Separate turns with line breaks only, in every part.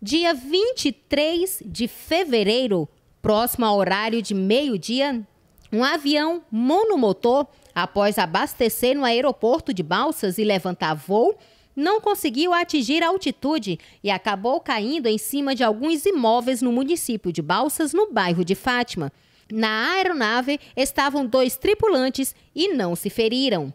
dia 23 de fevereiro, próximo ao horário de meio-dia, um avião monomotor, após abastecer no aeroporto de Balsas e levantar voo, não conseguiu atingir a altitude e acabou caindo em cima de alguns imóveis no município de Balsas, no bairro de Fátima. Na aeronave estavam dois tripulantes e não se feriram.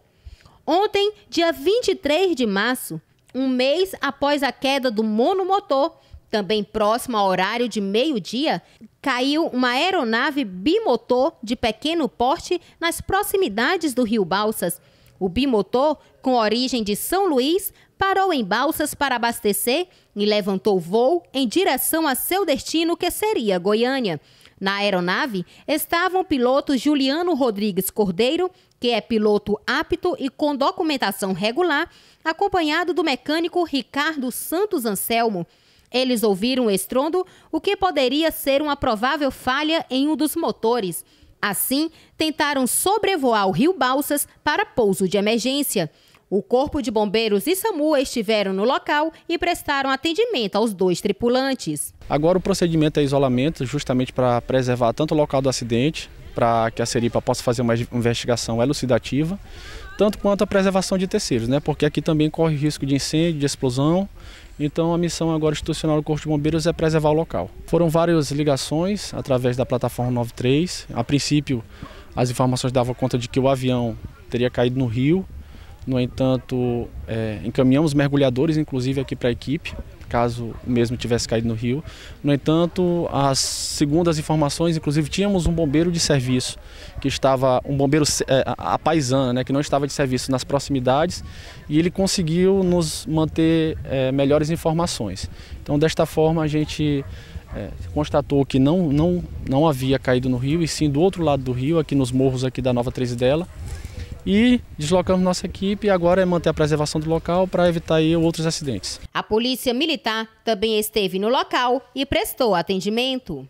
Ontem, dia 23 de março, um mês após a queda do monomotor, também próximo ao horário de meio-dia, caiu uma aeronave bimotor de pequeno porte nas proximidades do rio Balsas. O bimotor, com origem de São Luís, parou em Balsas para abastecer e levantou voo em direção a seu destino, que seria Goiânia. Na aeronave estavam o piloto Juliano Rodrigues Cordeiro, que é piloto apto e com documentação regular, acompanhado do mecânico Ricardo Santos Anselmo. Eles ouviram o estrondo, o que poderia ser uma provável falha em um dos motores. Assim, tentaram sobrevoar o rio Balsas para pouso de emergência. O Corpo de Bombeiros e SAMU estiveram no local e prestaram atendimento aos dois tripulantes.
Agora o procedimento é isolamento, justamente para preservar tanto o local do acidente, para que a Seripa possa fazer uma investigação elucidativa, tanto quanto a preservação de terceiros, né? porque aqui também corre risco de incêndio, de explosão então a missão agora institucional do Corpo de Bombeiros é preservar o local. Foram várias ligações através da plataforma 93. A princípio, as informações davam conta de que o avião teria caído no rio. No entanto, é, encaminhamos mergulhadores, inclusive, aqui para a equipe caso mesmo tivesse caído no rio. No entanto, as, segundo as informações, inclusive tínhamos um bombeiro de serviço que estava um bombeiro é, a paisana, né, que não estava de serviço nas proximidades e ele conseguiu nos manter é, melhores informações. Então, desta forma, a gente é, constatou que não, não, não havia caído no rio e sim do outro lado do rio, aqui nos morros aqui da Nova Três dela e deslocamos nossa equipe e agora é manter a preservação do local para evitar outros acidentes.
A Polícia Militar também esteve no local e prestou atendimento.